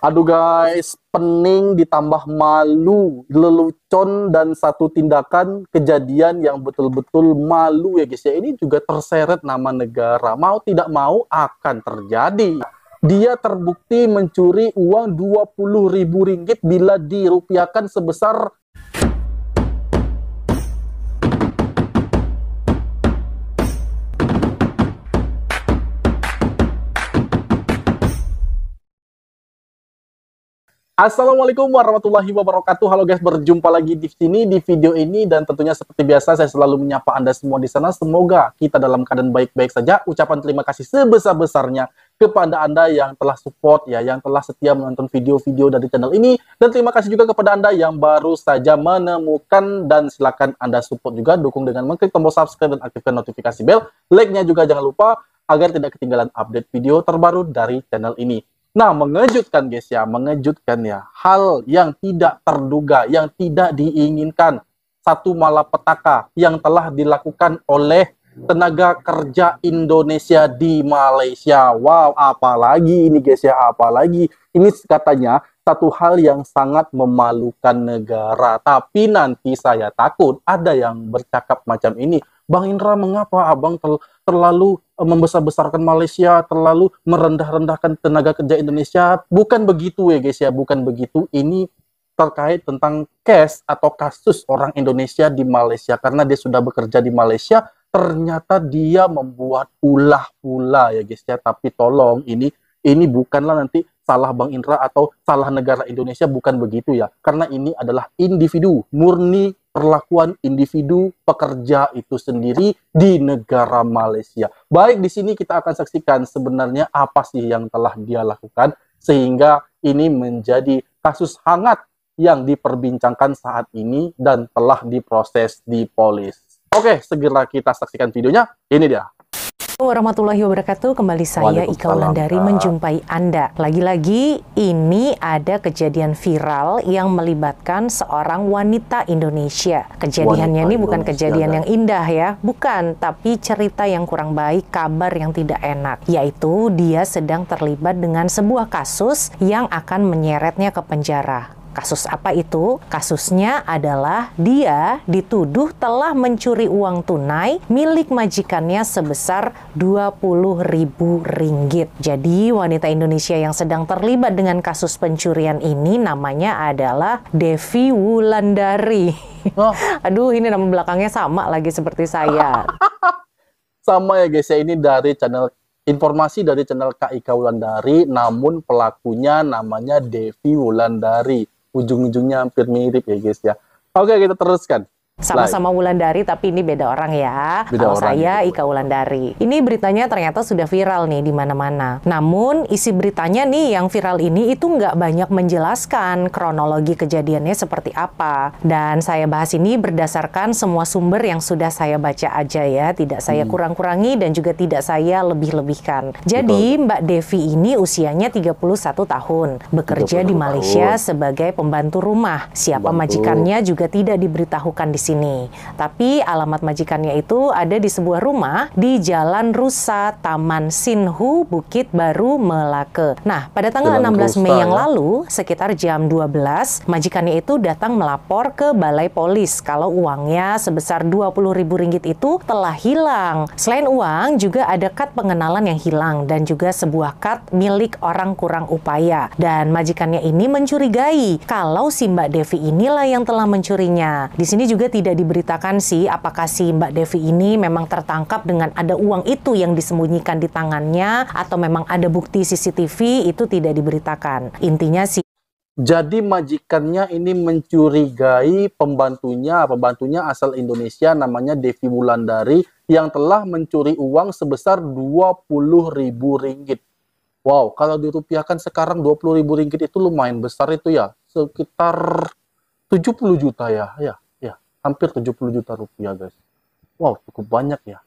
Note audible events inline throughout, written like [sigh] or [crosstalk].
Aduh guys, pening ditambah malu, lelucon dan satu tindakan kejadian yang betul-betul malu ya guys ya. Ini juga terseret nama negara, mau tidak mau akan terjadi. Dia terbukti mencuri uang 20 ribu ringgit bila dirupiahkan sebesar Assalamualaikum warahmatullahi wabarakatuh. Halo guys, berjumpa lagi di sini di video ini dan tentunya seperti biasa saya selalu menyapa Anda semua di sana. Semoga kita dalam keadaan baik-baik saja. Ucapan terima kasih sebesar-besarnya kepada Anda yang telah support ya, yang telah setia menonton video-video dari channel ini dan terima kasih juga kepada Anda yang baru saja menemukan dan silakan Anda support juga dukung dengan mengklik tombol subscribe dan aktifkan notifikasi bell. Like-nya juga jangan lupa agar tidak ketinggalan update video terbaru dari channel ini. Nah, mengejutkan guys ya, mengejutkan ya. Hal yang tidak terduga, yang tidak diinginkan. Satu malapetaka yang telah dilakukan oleh tenaga kerja Indonesia di Malaysia. Wow, apalagi ini guys ya, apalagi. Ini katanya satu hal yang sangat memalukan negara. Tapi nanti saya takut ada yang bercakap macam ini. Bang Indra, mengapa abang terlalu Eh, membesar-besarkan Malaysia, terlalu merendah-rendahkan tenaga kerja Indonesia. Bukan begitu ya guys ya, bukan begitu. Ini terkait tentang case atau kasus orang Indonesia di Malaysia karena dia sudah bekerja di Malaysia ternyata dia membuat ulah pula ya guys ya tapi tolong ini ini bukanlah nanti salah Bang Indra atau salah negara Indonesia bukan begitu ya karena ini adalah individu murni perlakuan individu pekerja itu sendiri di negara Malaysia. Baik, di sini kita akan saksikan sebenarnya apa sih yang telah dia lakukan sehingga ini menjadi kasus hangat yang diperbincangkan saat ini dan telah diproses di polis. Oke, segera kita saksikan videonya. Ini dia warahmatullahi wabarakatuh. Kembali saya Ika Wulandari menjumpai Anda. Lagi-lagi ini ada kejadian viral yang melibatkan seorang wanita Indonesia. Kejadiannya wanita ini bukan kejadian ada. yang indah ya, bukan, tapi cerita yang kurang baik, kabar yang tidak enak, yaitu dia sedang terlibat dengan sebuah kasus yang akan menyeretnya ke penjara. Kasus apa itu? Kasusnya adalah dia dituduh telah mencuri uang tunai milik majikannya sebesar 20 ribu ringgit. Jadi wanita Indonesia yang sedang terlibat dengan kasus pencurian ini namanya adalah Devi Wulandari. Oh. [laughs] Aduh ini nama belakangnya sama lagi seperti saya. [laughs] sama ya guys ya ini dari channel informasi dari channel KIK Wulandari namun pelakunya namanya Devi Wulandari ujung-ujungnya hampir mirip ya guys ya. Oke, kita teruskan. Sama-sama Wulandari tapi ini beda orang ya. Beda Kalau orang saya gitu. Ika Wulandari. Ini beritanya ternyata sudah viral nih di mana-mana. Namun isi beritanya nih yang viral ini itu nggak banyak menjelaskan kronologi kejadiannya seperti apa. Dan saya bahas ini berdasarkan semua sumber yang sudah saya baca aja ya. Tidak saya hmm. kurang-kurangi dan juga tidak saya lebih-lebihkan. Jadi Betul. Mbak Devi ini usianya 31 tahun. Bekerja di Malaysia sebagai pembantu rumah. Siapa pembantu. majikannya juga tidak diberitahukan di sini sini. Tapi alamat majikannya itu ada di sebuah rumah di Jalan Rusa, Taman Sinhu, Bukit Baru, Melaka. Nah, pada tanggal Jalan 16 Rusa, Mei yang ya? lalu, sekitar jam 12, majikannya itu datang melapor ke Balai Polis kalau uangnya sebesar 20 ribu ringgit itu telah hilang. Selain uang, juga ada kad pengenalan yang hilang dan juga sebuah kad milik orang kurang upaya. Dan majikannya ini mencurigai kalau si Mbak Devi inilah yang telah mencurinya. Di sini juga tidak tidak diberitakan sih apakah si Mbak Devi ini memang tertangkap dengan ada uang itu yang disembunyikan di tangannya atau memang ada bukti CCTV itu tidak diberitakan. Intinya sih jadi majikannya ini mencurigai pembantunya, pembantunya asal Indonesia namanya Devi Wulandari yang telah mencuri uang sebesar 20 ribu ringgit. Wow, kalau dirupiahkan sekarang 20 ribu ringgit itu lumayan besar itu ya, sekitar 70 juta ya, ya hampir 70 juta rupiah guys wow cukup banyak ya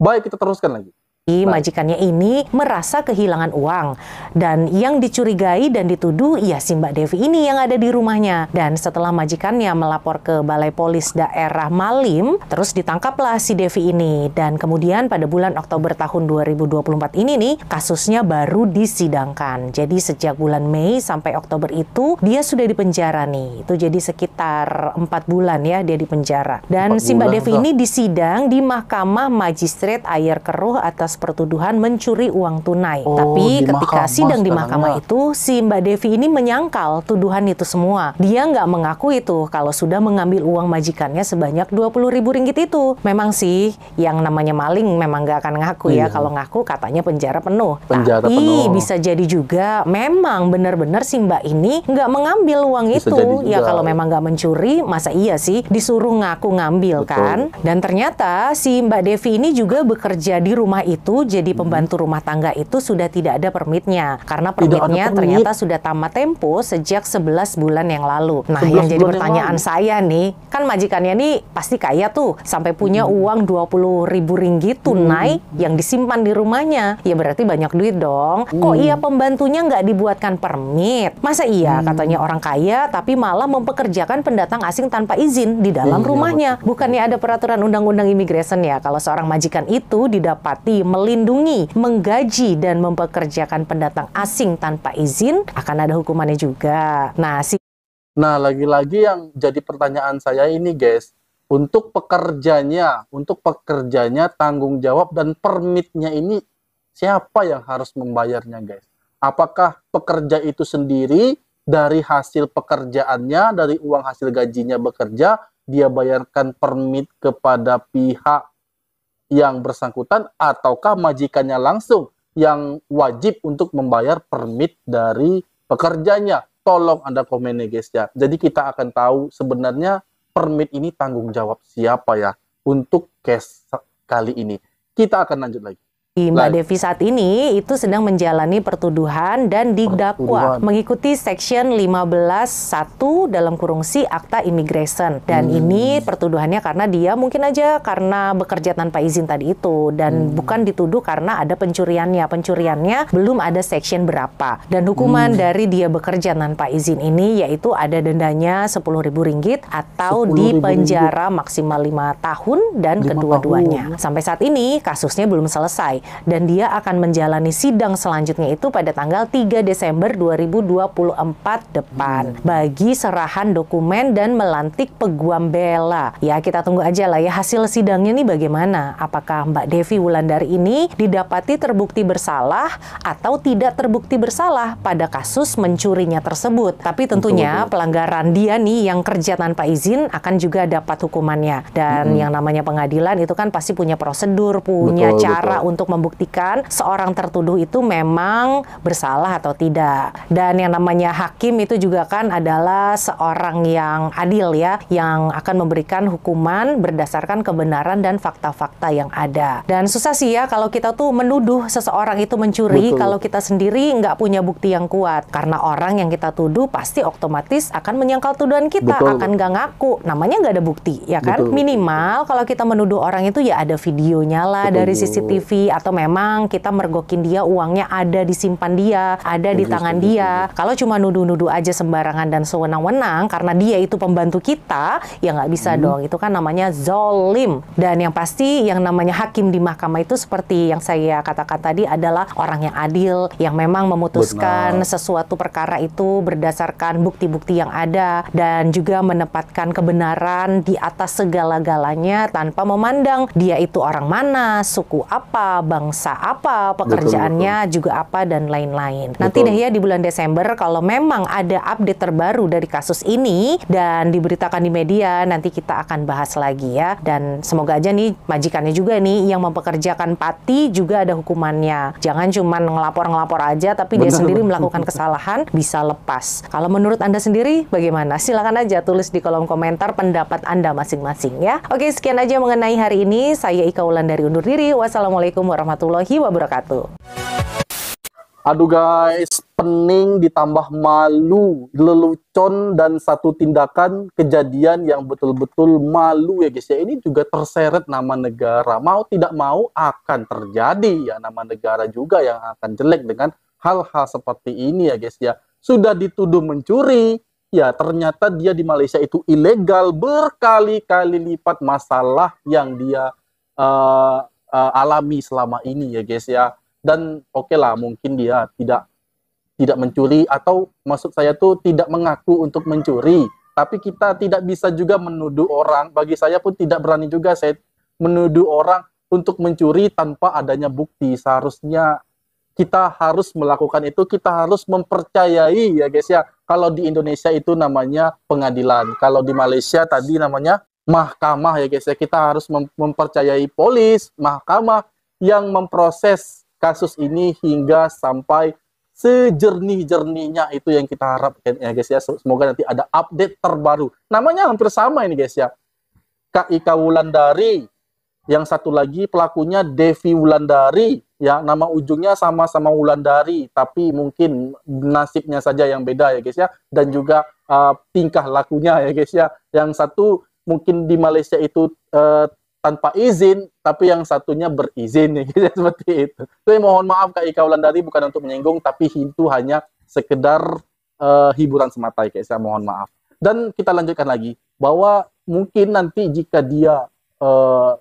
baik kita teruskan lagi Baik. Majikannya ini merasa kehilangan uang dan yang dicurigai dan dituduh ya si Mbak Devi ini yang ada di rumahnya. Dan setelah majikannya melapor ke Balai Polis daerah Malim, terus ditangkaplah si Devi ini dan kemudian pada bulan Oktober tahun 2024 ini nih kasusnya baru disidangkan. Jadi sejak bulan Mei sampai Oktober itu dia sudah dipenjara nih. Itu jadi sekitar empat bulan ya dia dipenjara. Dan si Mbak Devi ini disidang di Mahkamah Magistrat Air Keruh atas atas pertuduhan mencuri uang tunai. Oh, Tapi ketika sidang di mahkamah ya. itu, si Mbak Devi ini menyangkal tuduhan itu semua. Dia nggak mengaku itu kalau sudah mengambil uang majikannya sebanyak 20 ribu ringgit itu. Memang sih, yang namanya maling memang nggak akan ngaku ya. iya. ya. Kalau ngaku katanya penjara penuh. Penjara Tapi penuh. bisa jadi juga memang benar-benar si Mbak ini nggak mengambil uang bisa itu. Ya kalau memang nggak mencuri, masa iya sih disuruh ngaku ngambil Betul. kan? Dan ternyata si Mbak Devi ini juga bekerja di rumah itu itu jadi hmm. pembantu rumah tangga itu sudah tidak ada permitnya karena permitnya permit. ternyata sudah tamat tempo sejak 11 bulan yang lalu. Nah, yang jadi pertanyaan yang saya nih, kan majikannya nih pasti kaya tuh sampai punya hmm. uang 20 ribu ringgit hmm. tunai hmm. yang disimpan di rumahnya. Ya berarti banyak duit dong. Hmm. Kok iya pembantunya nggak dibuatkan permit? Masa iya hmm. katanya orang kaya tapi malah mempekerjakan pendatang asing tanpa izin di dalam hmm. rumahnya. Bukannya ada peraturan undang-undang imigresen ya kalau seorang majikan itu didapati melindungi, menggaji, dan mempekerjakan pendatang asing tanpa izin, akan ada hukumannya juga. Nah, si Nah, lagi-lagi yang jadi pertanyaan saya ini, guys, untuk pekerjanya, untuk pekerjanya tanggung jawab dan permitnya ini siapa yang harus membayarnya, guys? Apakah pekerja itu sendiri dari hasil pekerjaannya, dari uang hasil gajinya bekerja, dia bayarkan permit kepada pihak yang bersangkutan ataukah majikannya langsung yang wajib untuk membayar permit dari pekerjanya. Tolong Anda komen ya guys ya. Jadi kita akan tahu sebenarnya permit ini tanggung jawab siapa ya untuk case kali ini. Kita akan lanjut lagi. Mbak Lain. Devi saat ini itu sedang menjalani pertuduhan dan didakwa pertuduhan. mengikuti Section 15.1 dalam kurung si Akta Immigration. Dan hmm. ini pertuduhannya karena dia mungkin aja karena bekerja tanpa izin tadi itu dan hmm. bukan dituduh karena ada pencuriannya. Pencuriannya belum ada section berapa. Dan hukuman hmm. dari dia bekerja tanpa izin ini yaitu ada dendanya ribu ringgit atau di penjara maksimal 5 tahun dan kedua-duanya. Sampai saat ini kasusnya belum selesai dan dia akan menjalani sidang selanjutnya itu pada tanggal 3 Desember 2024 depan hmm. bagi serahan dokumen dan melantik peguam bela. Ya kita tunggu aja lah ya hasil sidangnya nih bagaimana? Apakah Mbak Devi Wulandari ini didapati terbukti bersalah atau tidak terbukti bersalah pada kasus mencurinya tersebut? Tapi tentunya betul, betul. pelanggaran dia nih yang kerja tanpa izin akan juga dapat hukumannya dan hmm. yang namanya pengadilan itu kan pasti punya prosedur, punya betul, cara untuk membuktikan seorang tertuduh itu memang bersalah atau tidak. Dan yang namanya hakim itu juga kan adalah seorang yang adil ya, yang akan memberikan hukuman berdasarkan kebenaran dan fakta-fakta yang ada. Dan susah sih ya kalau kita tuh menuduh seseorang itu mencuri Betul. kalau kita sendiri nggak punya bukti yang kuat. Karena orang yang kita tuduh pasti otomatis akan menyangkal tuduhan kita, Betul. akan nggak ngaku. Namanya nggak ada bukti, ya kan? Betul. Minimal kalau kita menuduh orang itu ya ada videonya lah Betul. dari CCTV atau memang kita mergokin dia uangnya ada disimpan dia, ada di tangan dia. Kalau cuma nuduh-nuduh aja sembarangan dan sewenang-wenang karena dia itu pembantu kita, ya nggak bisa hmm. dong. Itu kan namanya zolim. Dan yang pasti yang namanya hakim di mahkamah itu seperti yang saya katakan tadi adalah orang yang adil yang memang memutuskan Benar. sesuatu perkara itu berdasarkan bukti-bukti yang ada dan juga menempatkan kebenaran di atas segala-galanya tanpa memandang dia itu orang mana, suku apa, bangsa apa, pekerjaannya betul, betul. juga apa dan lain-lain. Nanti deh ya di bulan Desember kalau memang ada update terbaru dari kasus ini dan diberitakan di media, nanti kita akan bahas lagi ya. Dan semoga aja nih majikannya juga nih yang mempekerjakan Pati juga ada hukumannya. Jangan cuma ngelapor-ngelapor aja tapi Benar. dia sendiri melakukan kesalahan bisa lepas. Kalau menurut Anda sendiri bagaimana? Silahkan aja tulis di kolom komentar pendapat Anda masing-masing ya. Oke, sekian aja mengenai hari ini. Saya Ika Wulan dari undur diri. Wassalamualaikum warahmatullahi warahmatullahi wabarakatuh. Aduh guys, pening ditambah malu, lelucon dan satu tindakan kejadian yang betul-betul malu ya guys ya. Ini juga terseret nama negara, mau tidak mau akan terjadi ya nama negara juga yang akan jelek dengan hal-hal seperti ini ya guys ya. Sudah dituduh mencuri, ya ternyata dia di Malaysia itu ilegal berkali-kali lipat masalah yang dia uh, uh, alami selama ini ya guys ya dan oke okay lah mungkin dia tidak tidak mencuri atau maksud saya tuh tidak mengaku untuk mencuri tapi kita tidak bisa juga menuduh orang bagi saya pun tidak berani juga saya menuduh orang untuk mencuri tanpa adanya bukti seharusnya kita harus melakukan itu kita harus mempercayai ya guys ya kalau di Indonesia itu namanya pengadilan kalau di Malaysia tadi namanya mahkamah ya guys ya. Kita harus mem mempercayai polis, mahkamah yang memproses kasus ini hingga sampai sejernih-jernihnya itu yang kita harapkan ya guys ya. Semoga nanti ada update terbaru. Namanya hampir sama ini guys ya. Kak Ika Wulandari, yang satu lagi pelakunya Devi Wulandari ya nama ujungnya sama-sama Wulandari tapi mungkin nasibnya saja yang beda ya guys ya dan juga uh, tingkah lakunya ya guys ya yang satu mungkin di Malaysia itu uh, tanpa izin, tapi yang satunya berizin [laughs] gitu seperti itu. Saya mohon maaf Kak Ika Wulandari bukan untuk menyinggung, tapi itu hanya sekedar uh, hiburan semata ya, kayak saya mohon maaf. Dan kita lanjutkan lagi bahwa mungkin nanti jika dia uh,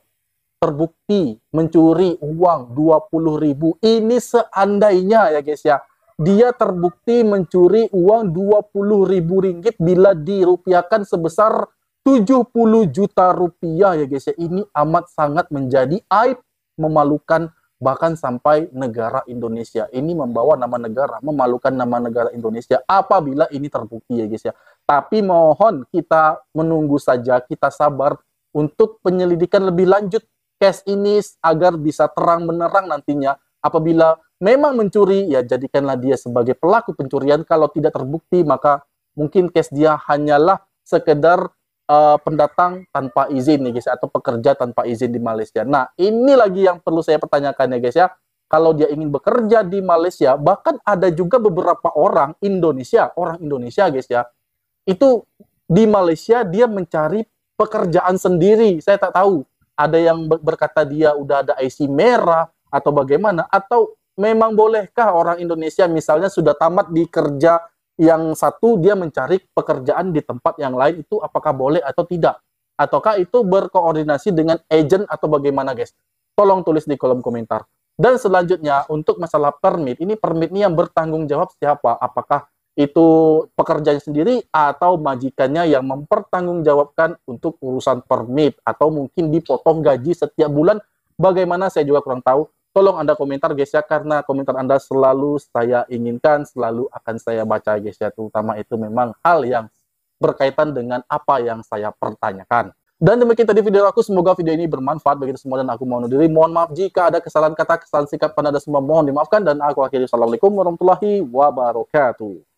terbukti mencuri uang 20 ribu, ini seandainya ya guys ya, dia terbukti mencuri uang 20 ribu ringgit bila dirupiahkan sebesar 70 juta rupiah ya guys ya. Ini amat sangat menjadi aib memalukan bahkan sampai negara Indonesia. Ini membawa nama negara, memalukan nama negara Indonesia apabila ini terbukti ya guys ya. Tapi mohon kita menunggu saja, kita sabar untuk penyelidikan lebih lanjut case ini agar bisa terang menerang nantinya apabila memang mencuri ya jadikanlah dia sebagai pelaku pencurian kalau tidak terbukti maka mungkin case dia hanyalah sekedar uh, pendatang tanpa izin nih guys atau pekerja tanpa izin di Malaysia. Nah, ini lagi yang perlu saya pertanyakan ya guys ya. Kalau dia ingin bekerja di Malaysia, bahkan ada juga beberapa orang Indonesia, orang Indonesia guys ya. Itu di Malaysia dia mencari pekerjaan sendiri. Saya tak tahu ada yang berkata dia udah ada IC merah atau bagaimana atau memang bolehkah orang Indonesia misalnya sudah tamat di kerja yang satu dia mencari pekerjaan di tempat yang lain itu apakah boleh atau tidak ataukah itu berkoordinasi dengan agent atau bagaimana guys tolong tulis di kolom komentar dan selanjutnya untuk masalah permit ini permit ini yang bertanggung jawab siapa apakah itu pekerjaan sendiri atau majikannya yang mempertanggungjawabkan untuk urusan permit atau mungkin dipotong gaji setiap bulan bagaimana saya juga kurang tahu Tolong Anda komentar guys ya, karena komentar Anda selalu saya inginkan, selalu akan saya baca guys ya, terutama itu memang hal yang berkaitan dengan apa yang saya pertanyakan. Dan demikian tadi video aku, semoga video ini bermanfaat bagi semua dan aku mohon diri. Mohon maaf jika ada kesalahan kata, kesalahan sikap pada semua, mohon dimaafkan. Dan aku akhiri, Assalamualaikum warahmatullahi wabarakatuh.